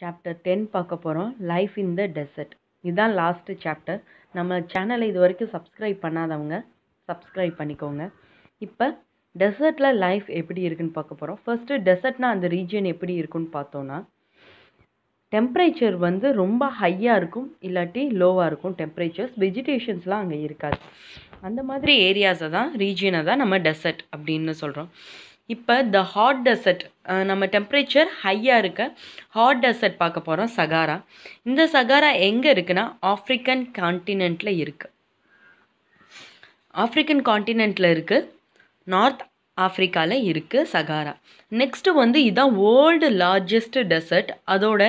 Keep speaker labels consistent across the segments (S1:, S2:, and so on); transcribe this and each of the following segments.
S1: chapter ten பார்க்க போகிறோம் life in the desert இதுதான் லாஸ்ட்டு சாப்டர் நம்ம சேனலை இது வரைக்கும் சப்ஸ்கிரைப் பண்ணாதவங்க சப்ஸ்கிரைப் பண்ணிக்கோங்க இப்போ டெசர்ட்டில் லைஃப் எப்படி இருக்குன்னு பார்க்க போகிறோம் ஃபர்ஸ்ட்டு டெசர்ட்னா அந்த ரீஜியன் எப்படி இருக்குன்னு பார்த்தோன்னா டெம்ப்ரேச்சர் வந்து ரொம்ப ஹையாக இருக்கும் இல்லாட்டி லோவாக இருக்கும் டெம்ப்ரேச்சர்ஸ் வெஜிடேஷன்ஸ்லாம் அங்கே இருக்காது அந்த மாதிரி ஏரியாஸை தான் ரீஜியனை தான் நம்ம டெசர்ட் அப்படின்னு சொல்கிறோம் இப்போ த ஹாட் டெசர்ட் நம்ம டெம்ப்ரேச்சர் ஹையாக இருக்க ஹாட் டெசர்ட் பார்க்க போகிறோம் சகாரா இந்த சகாரா எங்கே இருக்குன்னா ஆஃப்ரிக்கன் கான்டினென்ட்டில் இருக்குது ஆஃப்ரிக்கன் கான்டினென்ட்டில் இருக்குது நார்த் ஆஃப்ரிக்காவில் இருக்குது சகாரா நெக்ஸ்ட்டு வந்து இதுதான் வேர்ல்டு லார்ஜஸ்ட் டெசர்ட் அதோட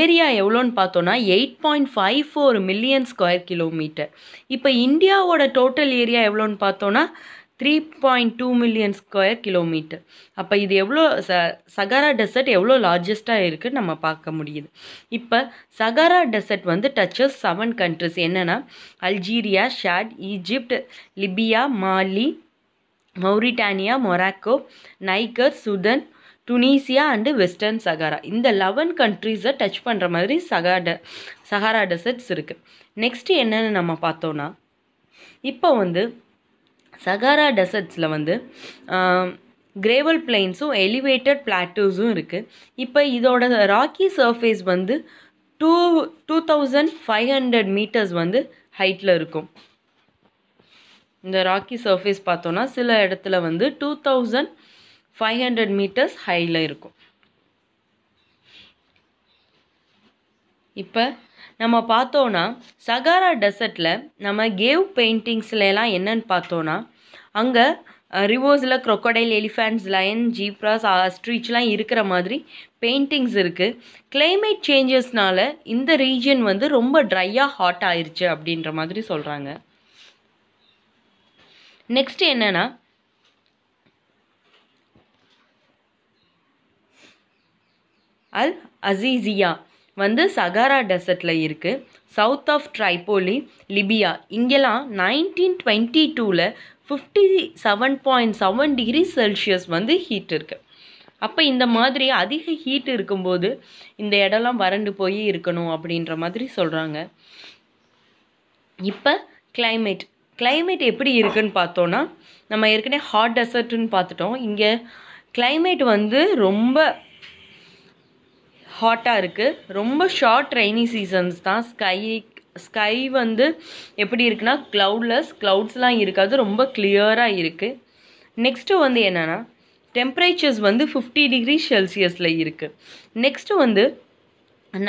S1: ஏரியா எவ்வளோன்னு பார்த்தோன்னா eight point five four million square kilometre இப்போ இந்தியாவோட டோட்டல் ஏரியா எவ்வளோன்னு பார்த்தோன்னா three point two million square kilometre அப்போ இது எவ்வளோ ச சகாரா டெசர்ட் எவ்வளோ லார்ஜஸ்ட்டாக இருக்குதுன்னு நம்ம பார்க்க முடியுது இப்போ சகாரா டெசர்ட் வந்து டச்சஸ் செவன் கண்ட்ரிஸ் என்னென்னா Algeria Chad Egypt Libya Mali Mauritania Morocco Niger Sudan Tunisia and Western Sahara இந்த லெவன் கண்ட்ரீஸை டச் பண்ணுற மாதிரி சகாட சகாரா டெசர்ட்ஸ் இருக்குது நெக்ஸ்ட்டு என்னென்னு நம்ம பார்த்தோன்னா இப்போ வந்து சகாரா டெசர்ட்ஸில் வந்து கிரேவல் பிளைன்ஸும் எலிவேட்டட் பிளாட்டூஸும் இருக்குது இப்போ இதோட ராக்கி சர்ஃபேஸ் வந்து two two thousand five hundred metres வந்து ஹைட்டில் இருக்கும் இந்த ராக்கி சர்ஃபேஸ் பார்த்தோன்னா சில இடத்துல வந்து two thousand five hundred metres ஹையில் இருக்கும் இப்போ நம்ம பார்த்தோன்னா சகாரா டெசர்ட்டில் நம்ம கேவ் பெயிண்டிங்ஸ்லலாம் என்னென்னு பார்த்தோன்னா அங்கே ரிவோஸில் க்ரொக்கடைல் எலிஃபேண்ட்ஸ் லயன் ஜீப்ராஸ் ஸ்ட்ரீச்லாம் இருக்கிற மாதிரி பெயிண்டிங்ஸ் இருக்குது கிளைமேட் சேஞ்சஸ்னால் இந்த ரீஜன் வந்து ரொம்ப ட்ரையாக ஹாட் ஆயிடுச்சு அப்படின்ற மாதிரி சொல்கிறாங்க நெக்ஸ்ட் என்னென்னா அல் அசீசியா வந்து சகாரா டெசர்ட்டில் இருக்குது சவுத் ஆஃப் ட்ரைபோலி லிபியா இங்கெல்லாம் நைன்டீன் டுவெண்ட்டி டூவில் fifty seven point seven degree Celsius வந்து ஹீட் இருக்குது அப்போ இந்த மாதிரி அதிக ஹீட் இருக்கும்போது இந்த இடம்லாம் வறண்டு போய் இருக்கணும் அப்படின்ற மாதிரி சொல்கிறாங்க இப்போ கிளைமேட் கிளைமேட் எப்படி இருக்குன்னு பார்த்தோன்னா நம்ம ஏற்கனவே ஹாட் டெசர்ட்டுன்னு பார்த்துட்டோம் இங்கே கிளைமேட் வந்து ரொம்ப ஹாட்டாக இருக்குது ரொம்ப ஷார்ட் ரெய்னி சீசன்ஸ் தான் ஸ்கை ஸ்கை வந்து எப்படி இருக்குன்னா க்ளவுட்லெஸ் க்ளவுட்ஸ்லாம் இருக்காது ரொம்ப கிளியராக இருக்குது நெக்ஸ்ட்டு வந்து என்னென்னா டெம்பரேச்சர்ஸ் வந்து ஃபிஃப்டி டிகிரி செல்சியஸில் இருக்குது நெக்ஸ்ட்டு வந்து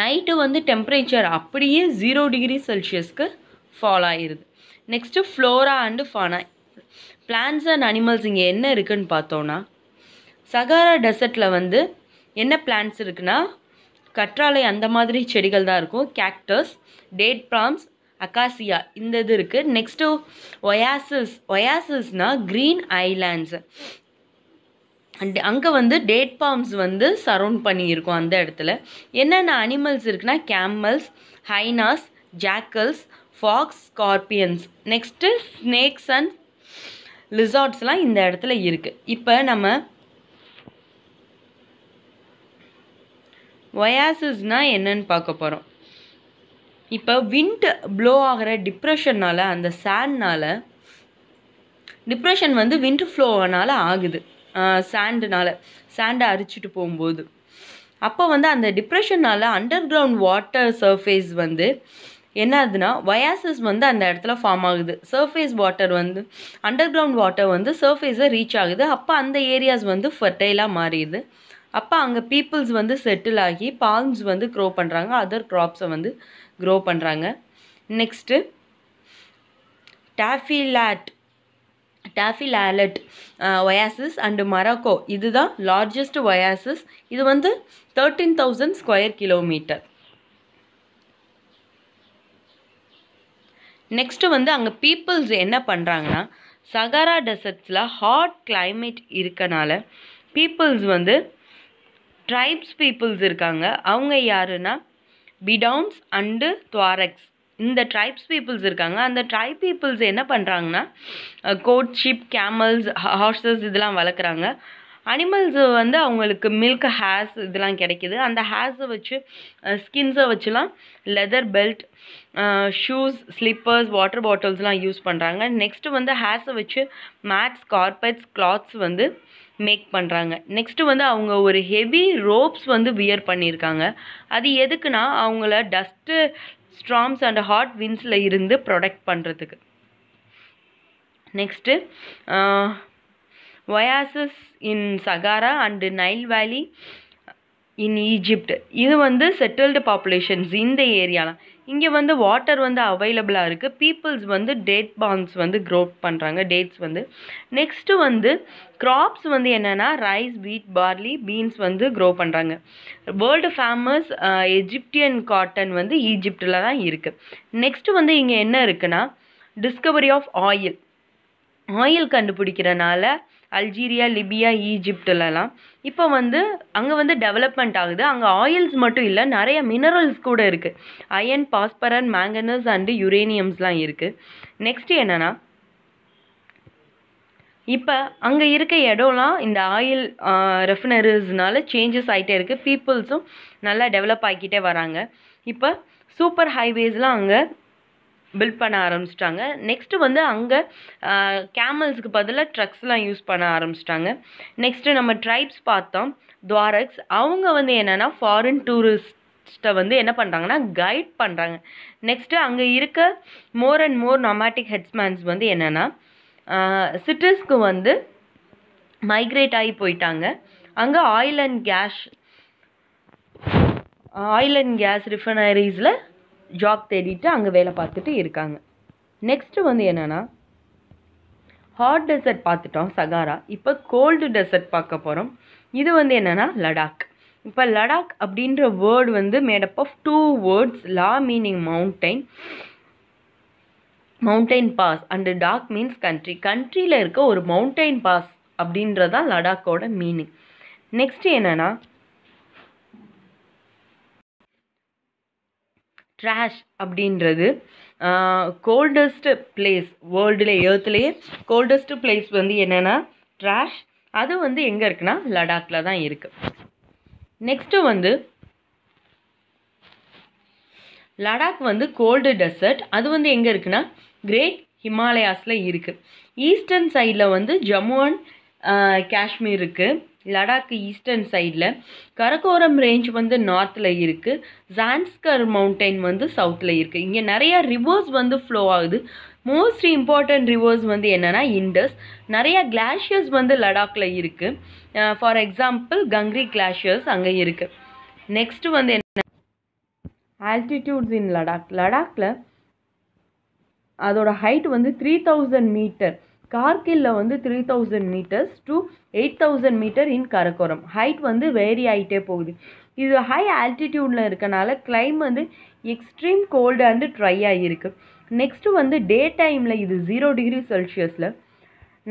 S1: நைட்டு வந்து டெம்பரேச்சர் அப்படியே ஜீரோ டிகிரி செல்சியஸ்க்கு ஃபால் ஆகிடுது next flora and fauna plants and animals இங்கே என்ன இருக்குதுன்னு பார்த்தோன்னா சகாரா டெசர்ட்டில் வந்து என்ன பிளான்ஸ் இருக்குன்னா கற்றாழை அந்த மாதிரி செடிகள் தான் இருக்கும் கேக்டஸ் டேட் ப்ராம்ஸ் அகாசியா இந்த இது இருக்குது நெக்ஸ்ட்டு ஒயாசிஸ் ஒயாசஸ்னால் க்ரீன் ஐலாண்ட்ஸ் அண்ட் அங்கே வந்து டேட் பாம்ஸ் வந்து சரவுண்ட் பண்ணியிருக்கோம் அந்த இடத்துல என்னென்ன அனிமல்ஸ் இருக்குன்னா camels hyenas jackals fox scorpions next snakes and லிசார்ட்ஸ்லாம் இந்த இடத்துல இருக்குது இப்போ நம்ம ஒயாசிஸ்னால் என்னன்னு பார்க்க போகிறோம் இப்போ விண்ட் ப்ளோ ஆகிற டிப்ரெஷன்னால் அந்த சேண்ட்னால் டிப்ரெஷன் வந்து விண்ட் ஃப்ளோவனால் ஆகுது சாண்டுனால் சாண்டை அரிச்சிட்டு போகும்போது அப்போ வந்து அந்த டிப்ரெஷனால் அண்டர் கிரவுண்ட் வாட்டர் சர்ஃபேஸ் வந்து என்ன ஆகுதுன்னா வயாசஸ் வந்து அந்த இடத்துல ஃபார்ம் ஆகுது சர்ஃபேஸ் வாட்டர் வந்து அண்டர் கிரவுண்ட் வாட்டர் வந்து சர்ஃபேஸை ரீச் ஆகுது அப்போ அந்த ஏரியாஸ் வந்து ஃபர்டைலாக மாறிடுது அப்போ அங்கே பீப்புள்ஸ் வந்து செட்டில் ஆகி பால்ம்ஸ் வந்து க்ரோ பண்ணுறாங்க அதர் க்ராப்ஸை வந்து க்ரோ பண்ணுறாங்க next Tafilalt Tafilalt oasis and Morocco இதுதான் லார்ஜஸ்ட் ஒயாசிஸ் இது வந்து thirteen thousand square kilometre next வந்து அங்கே பீப்புள்ஸ் என்ன பண்ணுறாங்கன்னா சகாரா டெசர்ட்ஸில் ஹாட் கிளைமேட் இருக்கனால பீப்புள்ஸ் வந்து ட்ரைப்ஸ் பீப்புள்ஸ் இருக்காங்க அவங்க யாருன்னா பிடவுன்ஸ் அண்டு துவாரக்ஸ் இந்த ட்ரைப்ஸ் பீப்புள்ஸ் இருக்காங்க அந்த ட்ரைப் பீப்புள்ஸ் என்ன பண்ணுறாங்கன்னா கோட் ஷிப் கேமல்ஸ் ஹார்சஸ் இதெல்லாம் வளர்க்குறாங்க அனிமல்ஸ் வந்து அவங்களுக்கு மில்க் ஹேஸ் இதெல்லாம் கிடைக்கிது அந்த ஹேஸை வச்சு ஸ்கின்ஸை வச்சுலாம் leather belt shoes slippers water பாட்டில்ஸ்லாம் யூஸ் பண்ணுறாங்க நெக்ஸ்ட்டு வந்து ஹேஸை வச்சு மேட்ஸ் கார்பெட்ஸ் கிளாத்ஸ் வந்து மேக் பண்ணுறாங்க நெக்ஸ்ட்டு வந்து அவங்க ஒரு ஹெவி ரோப்ஸ் வந்து வியர் பண்ணியிருக்காங்க அது எதுக்குன்னா அவங்கள டஸ்ட்டு ஸ்ட்ராம்ஸ் அண்ட் ஹாட் வின்ஸில் இருந்து ப்ரொடெக்ட் பண்ணுறதுக்கு next oases in Sahara and Nile valley in Egypt இது வந்து செட்டில்டு பாப்புலேஷன்ஸ் இந்த ஏரியாலாம் இங்கே வந்து வாட்டர் வந்து அவைலபிளாக இருக்குது பீப்புள்ஸ் வந்து டேட் பான்ஸ் வந்து க்ரோ பண்ணுறாங்க டேட்ஸ் வந்து நெக்ஸ்ட்டு வந்து க்ராப்ஸ் வந்து என்னென்னா ரைஸ் வீட் பார்லி பீன்ஸ் வந்து க்ரோ பண்ணுறாங்க வேர்ல்டு ஃபேமஸ் எஜிப்டியன் காட்டன் வந்து ஈஜிப்டில் தான் இருக்குது நெக்ஸ்ட்டு வந்து இங்கே என்ன இருக்குன்னா டிஸ்கவரி ஆஃப் ஆயில் ஆயில் கண்டுபிடிக்கிறனால அல்ஜீரியா லிபியா ஈஜிப்டிலலாம் இப்போ வந்து அங்கே வந்து டெவலப்மெண்ட் ஆகுது அங்கே ஆயில்ஸ் மட்டும் இல்லை நிறைய மினரல்ஸ் கூட இருக்குது அயன் பாஸ்பரன் மேங்கனஸ் அண்டு யுரேனியம்ஸ்லாம் இருக்குது நெக்ஸ்ட் என்னென்னா இப்போ அங்கே இருக்க இடம்லாம் இந்த ஆயில் ரெஃபினரிஸ்னால சேஞ்சஸ் ஆகிட்டே இருக்குது பீப்புள்ஸும் நல்லா டெவலப் ஆகிக்கிட்டே வராங்க இப்போ சூப்பர் ஹைவேஸ்லாம் அங்கே பில்ட் பண்ண ஆரம்பிச்சிட்டாங்க நெக்ஸ்ட்டு வந்து அங்கே கேமல்ஸுக்கு பதிலாக ட்ரக்ஸ்லாம் யூஸ் பண்ண ஆரம்பிச்சிட்டாங்க நெக்ஸ்ட்டு நம்ம ட்ரைப்ஸ் பார்த்தோம் துவாரக்ஸ் அவங்க வந்து என்னென்னா ஃபாரின் டூரிஸ்ட் டூரிஸ்ட்டை வந்து என்ன பண்ணுறாங்கன்னா கைட் பண்ணுறாங்க நெக்ஸ்ட்டு அங்கே இருக்க மோர் அண்ட் மோர் நொமேட்டிக் ஹெட்ஸ்மேன்ஸ் வந்து என்னென்னா சிட்டிஸ்க்கு வந்து மைக்ரேட் ஆகி போயிட்டாங்க அங்கே oil and gas oil and gas ரிஃபனரிஸில் ஜாப் தேடிட்டு அங்கே வேலை பார்த்துட்டு இருக்காங்க நெக்ஸ்ட்டு வந்து என்னென்னா ஹாட் டெசர்ட் பார்த்துட்டோம் சகாரா இப்போ கோல்டு டெசர்ட் பார்க்க போகிறோம் இது வந்து என்னென்னா லடாக் இப்போ லடாக் அப்படின்ற வேர்டு வந்து made up of two words la meaning mountain mountain pass and dak means country கண்ட்ரியில் இருக்க ஒரு மவுண்டைன் பாஸ் அப்படின்றதான் லடாக்கோட மீனிங் நெக்ஸ்ட்டு என்னென்னா ட்ராஷ் அப்படின்றது கோல்டஸ்ட்டு பிளேஸ் வேர்ல்டில் ஏர்த்துலேயே கோல்டஸ்ட்டு பிளேஸ் வந்து என்னென்னா ட்ராஷ் அது வந்து எங்கே இருக்குன்னா லடாக்கில் தான் இருக்குது நெக்ஸ்ட்டு வந்து லடாக் வந்து கோல்டு டெசர்ட் அது வந்து எங்கே இருக்குன்னா கிரேட் ஹிமாலயாஸில் இருக்குது ஈஸ்டர்ன் சைடில் வந்து ஜம்மு அண்ட் காஷ்மீர் இருக்குது லடாக் ஈஸ்டர்ன் சைடில் கரகோரம் ரேஞ்ச் வந்து நார்த்தில் இருக்குது ஜான்ஸ்கர் மவுண்டைன் வந்து சவுத்தில் இருக்குது இங்கே நிறையா ரிவர்ஸ் வந்து ஃப்ளோ ஆகுது மோஸ்ட் இம்பார்ட்டண்ட் ரிவர்ஸ் வந்து என்னென்னா இண்டஸ் நிறையா கிளாஷியர்ஸ் வந்து லடாக்கில் இருக்குது ஃபார் எக்ஸாம்பிள் கங்க்ரி கிளாஷியர்ஸ் அங்கே இருக்குது நெக்ஸ்ட்டு வந்து என்ன ஆல்டிடியூட்ஸ் இன் லடாக் லடாக்கில் அதோடய ஹைட் வந்து த்ரீ தௌசண்ட் மீட்டர் கார்கில்ல வந்து three thousand metres to eight thousand metre in Karakoram height வந்து வேரி ஆகிட்டே போகுது இது ஹை ஆல்டிடியூடில் இருக்கனால கிளைம் வந்து எக்ஸ்ட்ரீம் கோல்டு அண்டு ட்ரை ஆகியிருக்கு நெக்ஸ்ட்டு வந்து டே டைமில் இது ஜீரோ டிகிரி செல்சியஸில்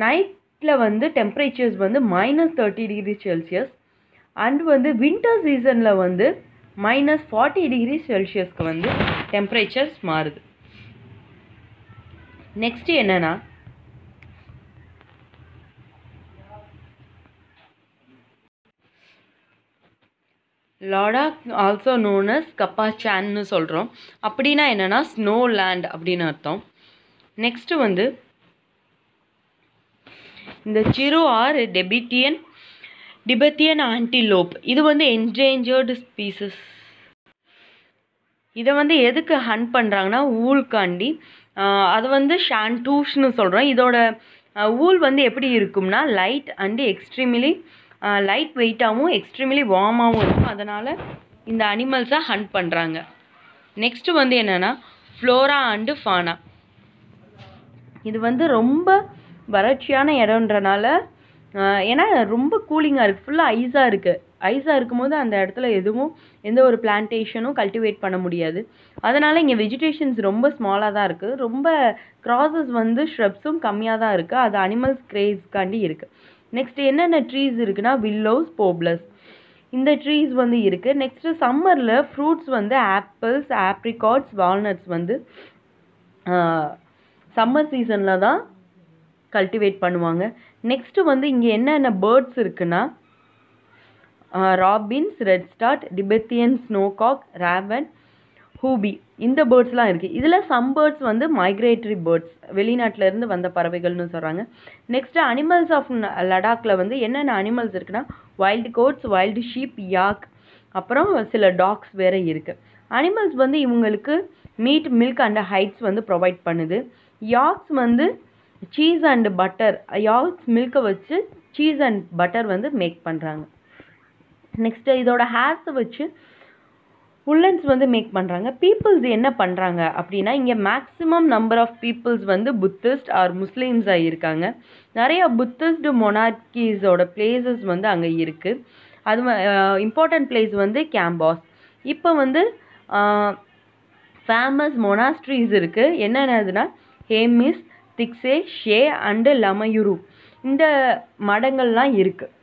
S1: நைட்டில் வந்து டெம்பரேச்சர்ஸ் வந்து minus thirty degree Celsius and வந்து வின்டர் சீசனில் வந்து மைனஸ் ஃபார்ட்டி டிகிரி செல்சியஸ்க்கு வந்து டெம்பரேச்சர்ஸ் மாறுது நெக்ஸ்ட்டு என்னென்னா லடாக் ஆல்சோ நோன் அஸ் கப்பாச்சான்னு சொல்கிறோம் அப்படின்னா என்னென்னா ஸ்னோ லேண்ட் அப்படின்னு அர்த்தம் நெக்ஸ்ட்டு வந்து இந்த சிறு ஆர் டெபிட்டியன் டிபத்தியன் ஆன்டிலோப் இது வந்து என்டேஞ்சர்டு ஸ்பீசஸ் இதை வந்து எதுக்கு ஹண்ட் பண்ணுறாங்கன்னா ஊல்காண்டி அது வந்து ஷான்டூஷ்னு சொல்கிறோம் இதோட ஊல் வந்து எப்படி இருக்கும்னா லைட் அண்டு எக்ஸ்ட்ரீம்லி லைட் வெயிட்டாகவும் எக்ஸ்ட்ரீம்லி வார்மாகவும் இருக்கும் அதனால் இந்த அனிமல்ஸை ஹண்ட் பண்ணுறாங்க நெக்ஸ்ட்டு வந்து என்னென்னா ஃப்ளோரா அண்டு ஃபானா இது வந்து ரொம்ப வறட்சியான இடம்ன்றனால ஏன்னா ரொம்ப கூலிங்காக இருக்குது ஃபுல்லாக ஐஸாக இருக்குது ஐஸாக இருக்கும்போது அந்த இடத்துல எதுவும் எந்த ஒரு பிளான்டேஷனும் கல்டிவேட் பண்ண முடியாது அதனால் இங்கே வெஜிடேஷன்ஸ் ரொம்ப ஸ்மாலாக தான் இருக்குது ரொம்ப க்ராசஸ் வந்து ஷ்ரப்ஸும் கம்மியாக தான் இருக்குது அது அனிமல்ஸ் க்ரேஸ்க்காண்டி இருக்குது நெக்ஸ்ட் என்னென்ன ட்ரீஸ் இருக்குன்னா வில்லோஸ் போப்ளஸ் இந்த ட்ரீஸ் வந்து இருக்குது நெக்ஸ்ட்டு சம்மரில் ஃப்ரூட்ஸ் வந்து ஆப்பிள்ஸ் ஆப்ரிகாட்ஸ் வால்நட்ஸ் வந்து சம்மர் சீசனில் தான் கல்டிவேட் பண்ணுவாங்க நெக்ஸ்ட்டு வந்து இங்கே என்னென்ன பேர்ட்ஸ் இருக்குன்னா robins redstart Tibetan snowcock raven hoopoe இந்த பேர்ட்ஸ்லாம் இருக்குது இதில் சம் பேர்ட்ஸ் வந்து மைக்ரேட்டரி பேர்ட்ஸ் வெளிநாட்டிலேருந்து வந்த பறவைகள்னு சொல்கிறாங்க நெக்ஸ்ட்டு அனிமல்ஸ் ஆஃப் லடாக்கில் வந்து என்னென்ன அனிமல்ஸ் இருக்குன்னா wild goats wild sheep yak அப்புறம் சில டாக்ஸ் வேறு இருக்குது அனிமல்ஸ் வந்து இவங்களுக்கு மீட் மில்க் அண்ட் ஹைட்ஸ் வந்து ப்ரொவைட் பண்ணுது யாக்ஸ் வந்து சீஸ் அண்ட் பட்டர் யாக்ஸ் மில்க்கை வச்சு சீஸ் அண்ட் பட்டர் வந்து மேக் பண்ணுறாங்க நெக்ஸ்ட்டு இதோட ஹேர்ஸை வச்சு ஃபுல்லன்ஸ் வந்து மேக் பண்ணுறாங்க பீப்புள்ஸ் என்ன பண்ணுறாங்க அப்படின்னா இங்கே மேக்ஸிமம் நம்பர் ஆஃப் பீப்புள்ஸ் வந்து புத்திஸ்ட் ஆர் முஸ்லீம்ஸாக இருக்காங்க நிறையா புத்திஸ்டு மொனார்கீஸோட பிளேசஸ் வந்து அங்கே இருக்குது அது இம்பார்ட்டண்ட் பிளேஸ் வந்து கேம்பாஸ் இப்போ வந்து ஃபேமஸ் மொனாஸ்ட்ரீஸ் இருக்குது என்னென்னதுன்னா ஹேமிஸ் திக்ஸே ஷே அண்டு லமயுரு இந்த மடங்கள்லாம் இருக்குது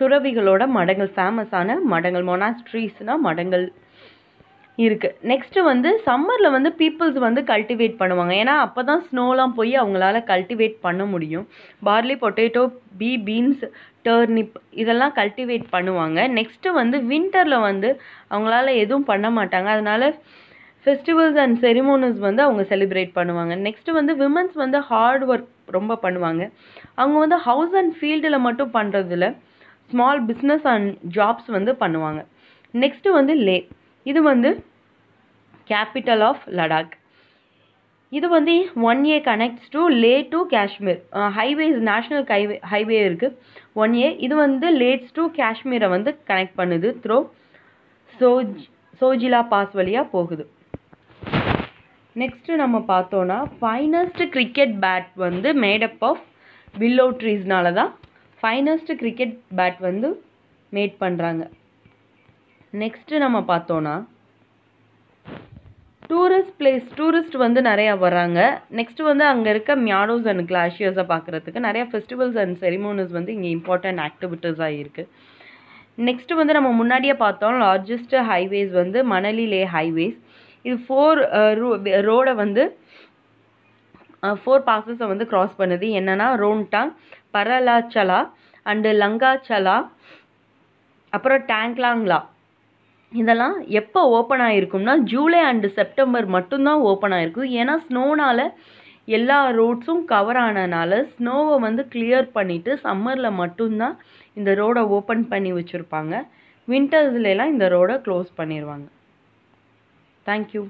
S1: துறவிகளோட மடங்கள் ஃபேமஸான மடங்கள் மொனாஸ்ட்ரீஸ்னால் மடங்கள் இருக்குது நெக்ஸ்ட்டு வந்து சம்மரில் வந்து பீப்புள்ஸ் வந்து கல்டிவேட் பண்ணுவாங்க ஏன்னா அப்போ தான் ஸ்னோலாம் போய் அவங்களால கல்டிவேட் பண்ண முடியும் barley potato pea beans turnip இதெல்லாம் கல்டிவேட் பண்ணுவாங்க நெக்ஸ்ட்டு வந்து வின்டரில் வந்து அவங்களால எதுவும் பண்ண மாட்டாங்க அதனால் ஃபெஸ்டிவல்ஸ் அண்ட் செரிமோனிஸ் வந்து அவங்க செலிப்ரேட் பண்ணுவாங்க நெக்ஸ்ட்டு வந்து விமன்ஸ் வந்து ஹார்ட் ஒர்க் ரொம்ப பண்ணுவாங்க அவங்க வந்து ஹவுஸ் அண்ட் ஃபீல்டில் மட்டும் பண்ணுறதில்ல ஸ்மால் பிஸ்னஸ் அண்ட் ஜாப்ஸ் வந்து பண்ணுவாங்க நெக்ஸ்ட்டு வந்து லே இது வந்து கேபிட்டல் ஆஃப் லடாக் இது வந்து one A connects to Leh to Kashmir highways national highway highway இருக்குது ஒன் ஏ இது வந்து லேட்ஸ் டு காஷ்மீரை வந்து கனெக்ட் பண்ணுது த்ரோ சோஜ் சோஜிலா பாஸ் வழியாக போகுது நெக்ஸ்ட்டு நம்ம பார்த்தோன்னா ஃபைனஸ்ட் கிரிக்கெட் பேட் வந்து மேடப் ஆஃப் வில்லோ ட்ரீஸ்னால தான் ஃபைனஸ்ட் கிரிக்கெட் பேட் வந்து மேட் பண்ணுறாங்க நெக்ஸ்ட்டு நம்ம பார்த்தோன்னா டூரிஸ்ட் பிளேஸ் டூரிஸ்ட் வந்து நிறையா வராங்க நெக்ஸ்ட்டு வந்து அங்கே இருக்க மியாடோஸ் அண்ட் கிளாஷியர்ஸை பார்க்குறதுக்கு நிறையா ஃபெஸ்டிவல்ஸ் அண்ட் செரிமோனிஸ் வந்து இங்கே இம்பார்ட்டண்ட் ஆக்டிவிட்டீஸாக இருக்குது நெக்ஸ்ட்டு வந்து நம்ம முன்னாடியே பார்த்தோம் லார்ஜஸ்ட்டு ஹைவேஸ் வந்து மணலி லே ஹைவேஸ் இது ஃபோர் ரூ ரோடை வந்து ஃபோர் பாசஸை வந்து க்ராஸ் பண்ணுது என்னென்னா ரோன்டாங் பரலாச்சலா அண்டு லங்காச்சலா அப்புறம் டேங்க்லாங்லா இதெல்லாம் எப்போ ஓப்பன் ஆகிருக்கும்னா ஜூலை அண்டு செப்டம்பர் மட்டும்தான் ஓப்பன் ஆகிருக்கும் ஏன்னா ஸ்னோனால் எல்லா ரோட்ஸும் கவர் ஆனனால ஸ்னோவை வந்து கிளியர் பண்ணிவிட்டு சம்மரில் மட்டும்தான் இந்த ரோடை ஓப்பன் பண்ணி வச்சுருப்பாங்க வின்டர்ஸ்லாம் இந்த ரோடை க்ளோஸ் பண்ணிடுவாங்க தேங்க்யூ